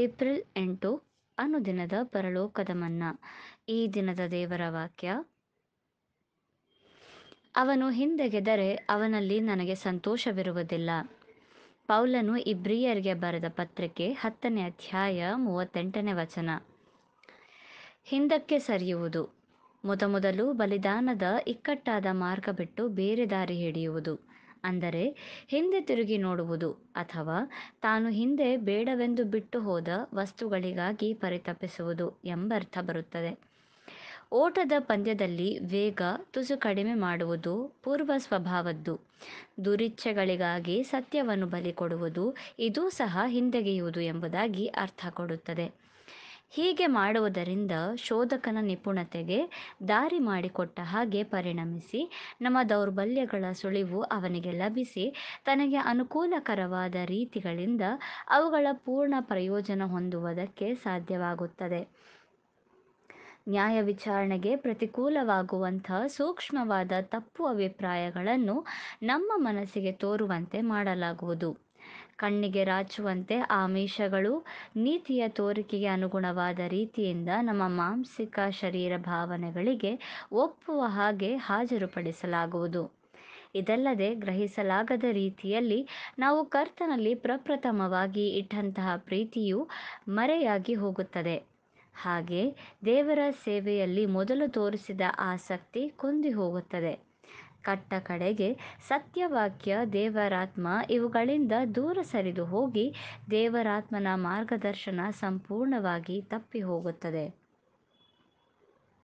April ಎಂಟು ಅನುದಿನದ ಪರಲೋಕದ ಮನ್ನಾ ಈ ದಿನದ ದೇವರ ವಾಕ್ಯ ಅವನು ಹಿಂದೆಗೆದರೆ ಅವನಲ್ಲಿ ನನಗೆ ಸಂತೋಷವಿರುವುದಿಲ್ಲ ಪೌಲನು ಇಬ್ರಿಯರಿಗೆ ಬರೆದ ಪತ್ರಿಕೆ ಹತ್ತನೇ ಅಧ್ಯಾಯ ಮೂವತ್ತೆಂಟನೇ ವಚನ ಹಿಂದಕ್ಕೆ ಸರಿಯುವುದು ಮೊದಮೊದಲು ಬಲಿದಾನದ ಇಕ್ಕಟ್ಟಾದ ಮಾರ್ಗ ಬಿಟ್ಟು ಬೇರೆ ದಾರಿ ಹಿಡಿಯುವುದು ಅಂದರೆ ಹಿಂದೆ ತಿರುಗಿ ನೋಡುವುದು ಅಥವಾ ತಾನು ಹಿಂದೆ ಬೇಡವೆಂದು ಬಿಟ್ಟು ಹೋದ ವಸ್ತುಗಳಿಗಾಗಿ ಪರಿತಪಿಸುವುದು ಎಂಬರ್ಥ ಬರುತ್ತದೆ ಓಟದ ಪಂದ್ಯದಲ್ಲಿ ವೇಗ ತುಸು ಕಡಿಮೆ ಮಾಡುವುದು ಪೂರ್ವ ಸ್ವಭಾವದ್ದು ದುರಿಚ್ಛೆಗಳಿಗಾಗಿ ಸತ್ಯವನ್ನು ಬಲಿ ಕೊಡುವುದು ಇದೂ ಸಹ ಹಿಂದೆಗೆಯುವುದು ಎಂಬುದಾಗಿ ಅರ್ಥ ಕೊಡುತ್ತದೆ ಹೀಗೆ ಮಾಡುವುದರಿಂದ ಶೋಧಕನ ನಿಪುಣತೆಗೆ ದಾರಿ ಮಾಡಿಕೊಟ್ಟ ಹಾಗೆ ಪರಿಣಮಿಸಿ ನಮ್ಮ ದೌರ್ಬಲ್ಯಗಳ ಸುಳಿವು ಅವನಿಗೆ ಲಭಿಸಿ ತನಗೆ ಅನುಕೂಲಕರವಾದ ರೀತಿಗಳಿಂದ ಅವುಗಳ ಪೂರ್ಣ ಪ್ರಯೋಜನ ಹೊಂದುವುದಕ್ಕೆ ಸಾಧ್ಯವಾಗುತ್ತದೆ ನ್ಯಾಯ ವಿಚಾರಣೆಗೆ ಪ್ರತಿಕೂಲವಾಗುವಂಥ ಸೂಕ್ಷ್ಮವಾದ ತಪ್ಪು ಅಭಿಪ್ರಾಯಗಳನ್ನು ನಮ್ಮ ಮನಸ್ಸಿಗೆ ತೋರುವಂತೆ ಮಾಡಲಾಗುವುದು ಕಣ್ಣಿಗೆ ರಾಚುವಂತೆ ಆಮಿಷಗಳು ನೀತಿಯ ತೋರಿಕೆಗೆ ಅನುಗುಣವಾದ ರೀತಿಯಿಂದ ನಮ್ಮ ಮಾಂಸಿಕ ಶರೀರ ಭಾವನೆಗಳಿಗೆ ಒಪ್ಪುವ ಹಾಗೆ ಹಾಜರುಪಡಿಸಲಾಗುವುದು ಇದಲ್ಲದೆ ಗ್ರಹಿಸಲಾಗದ ರೀತಿಯಲ್ಲಿ ನಾವು ಕರ್ತನಲ್ಲಿ ಪ್ರಪ್ರಥಮವಾಗಿ ಇಟ್ಟಂತಹ ಪ್ರೀತಿಯು ಮರೆಯಾಗಿ ಹೋಗುತ್ತದೆ ಹಾಗೆ ದೇವರ ಸೇವೆಯಲ್ಲಿ ಮೊದಲು ತೋರಿಸಿದ ಆಸಕ್ತಿ ಕುಂದಿ ಹೋಗುತ್ತದೆ ಕಟ್ಟ ಕಡೆಗೆ ಸತ್ಯವಾಕ್ಯ ದೇವರಾತ್ಮ ಇವುಗಳಿಂದ ದೂರ ಸರಿದು ಹೋಗಿ ದೇವರಾತ್ಮನ ಮಾರ್ಗದರ್ಶನ ಸಂಪೂರ್ಣವಾಗಿ ತಪ್ಪಿ ಹೋಗುತ್ತದೆ